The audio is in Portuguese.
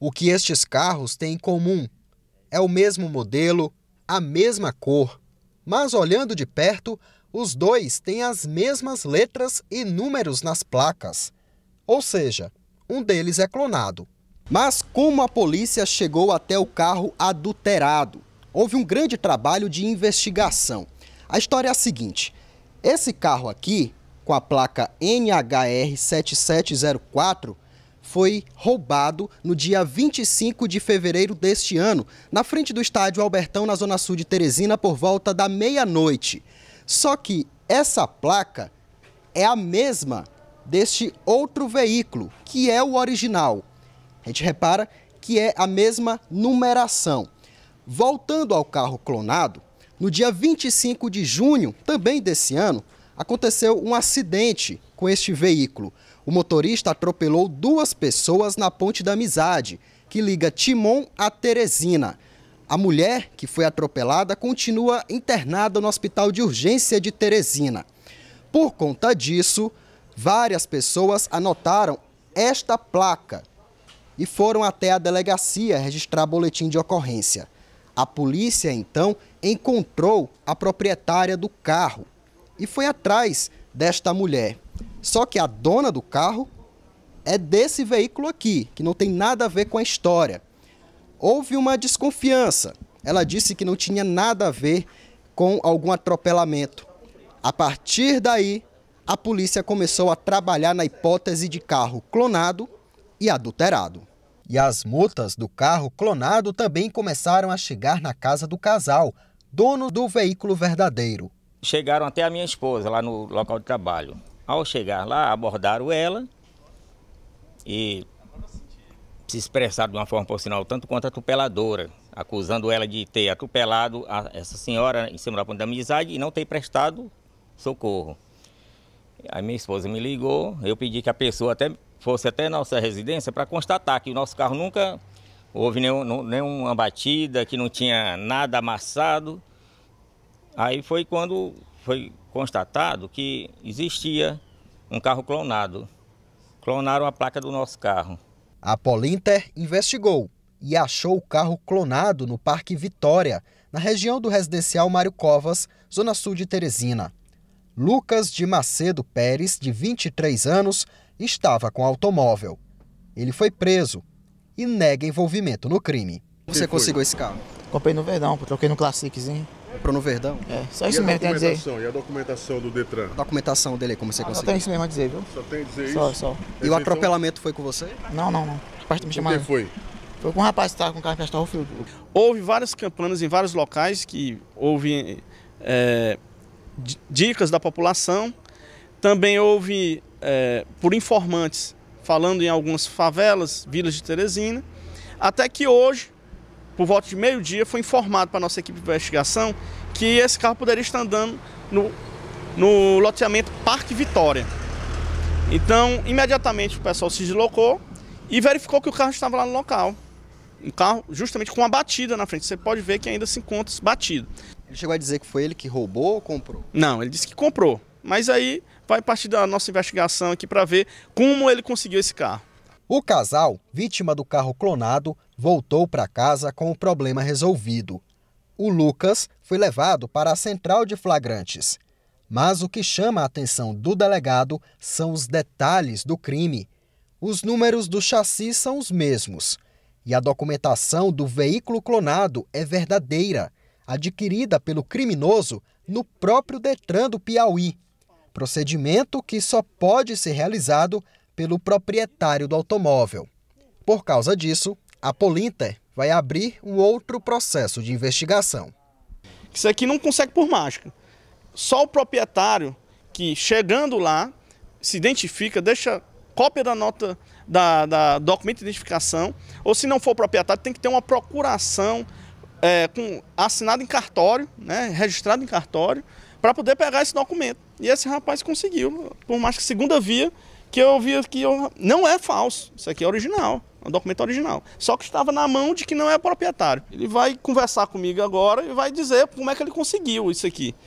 O que estes carros têm em comum é o mesmo modelo, a mesma cor, mas olhando de perto, os dois têm as mesmas letras e números nas placas. Ou seja, um deles é clonado. Mas como a polícia chegou até o carro adulterado? Houve um grande trabalho de investigação. A história é a seguinte: esse carro aqui, com a placa NHR7704, foi roubado no dia 25 de fevereiro deste ano, na frente do estádio Albertão, na zona sul de Teresina, por volta da meia-noite. Só que essa placa é a mesma deste outro veículo, que é o original. A gente repara que é a mesma numeração. Voltando ao carro clonado, no dia 25 de junho, também desse ano, aconteceu um acidente com este veículo. O motorista atropelou duas pessoas na Ponte da Amizade, que liga Timon a Teresina. A mulher, que foi atropelada, continua internada no Hospital de Urgência de Teresina. Por conta disso, várias pessoas anotaram esta placa e foram até a delegacia registrar boletim de ocorrência. A polícia, então, encontrou a proprietária do carro, e foi atrás desta mulher. Só que a dona do carro é desse veículo aqui, que não tem nada a ver com a história. Houve uma desconfiança. Ela disse que não tinha nada a ver com algum atropelamento. A partir daí, a polícia começou a trabalhar na hipótese de carro clonado e adulterado. E as multas do carro clonado também começaram a chegar na casa do casal, dono do veículo verdadeiro chegaram até a minha esposa lá no local de trabalho. Ao chegar lá, abordaram ela e se expressaram de uma forma, por sinal, tanto quanto atropeladora, acusando ela de ter atropelado a, essa senhora em cima da ponte da amizade e não ter prestado socorro. A minha esposa me ligou, eu pedi que a pessoa até fosse até nossa residência para constatar que o nosso carro nunca houve nenhum, nenhuma batida, que não tinha nada amassado Aí foi quando foi constatado que existia um carro clonado. Clonaram a placa do nosso carro. A Polinter investigou e achou o carro clonado no Parque Vitória, na região do residencial Mário Covas, zona sul de Teresina. Lucas de Macedo Pérez, de 23 anos, estava com o automóvel. Ele foi preso e nega envolvimento no crime. Você conseguiu esse carro? Comprei no Verdão, troquei no Classiczinho comprou no Verdão. É, só isso e mesmo tem a dizer. E a documentação do Detran? A documentação dele, como você ah, conseguiu? Só tem isso mesmo a dizer, viu? Só tem a dizer só, isso? Só, E o atropelamento foi com você? Não, não, não. Parte me O que foi? Foi com um rapaz que estava com o carro emprestado ao Houve várias campanhas em vários locais que houve é, dicas da população. Também houve é, por informantes falando em algumas favelas, vilas de Teresina. Até que hoje, por volta de meio-dia, foi informado para a nossa equipe de investigação que esse carro poderia estar andando no, no loteamento Parque Vitória. Então, imediatamente o pessoal se deslocou e verificou que o carro estava lá no local. Um carro justamente com uma batida na frente. Você pode ver que ainda se encontra batido. Ele chegou a dizer que foi ele que roubou ou comprou? Não, ele disse que comprou. Mas aí vai partir da nossa investigação aqui para ver como ele conseguiu esse carro. O casal, vítima do carro clonado, voltou para casa com o problema resolvido. O Lucas foi levado para a central de flagrantes. Mas o que chama a atenção do delegado são os detalhes do crime. Os números do chassi são os mesmos. E a documentação do veículo clonado é verdadeira, adquirida pelo criminoso no próprio Detran do Piauí. Procedimento que só pode ser realizado pelo proprietário do automóvel. Por causa disso, a Polinter vai abrir um outro processo de investigação. Isso aqui não consegue por mágica. Só o proprietário que chegando lá se identifica, deixa cópia da nota da, da documento de identificação, ou se não for o proprietário, tem que ter uma procuração é, com, assinada em cartório, né, registrada em cartório, para poder pegar esse documento. E esse rapaz conseguiu, por mais que segunda via, que eu vi que eu... não é falso, isso aqui é original, é um documento original. Só que estava na mão de que não é proprietário. Ele vai conversar comigo agora e vai dizer como é que ele conseguiu isso aqui.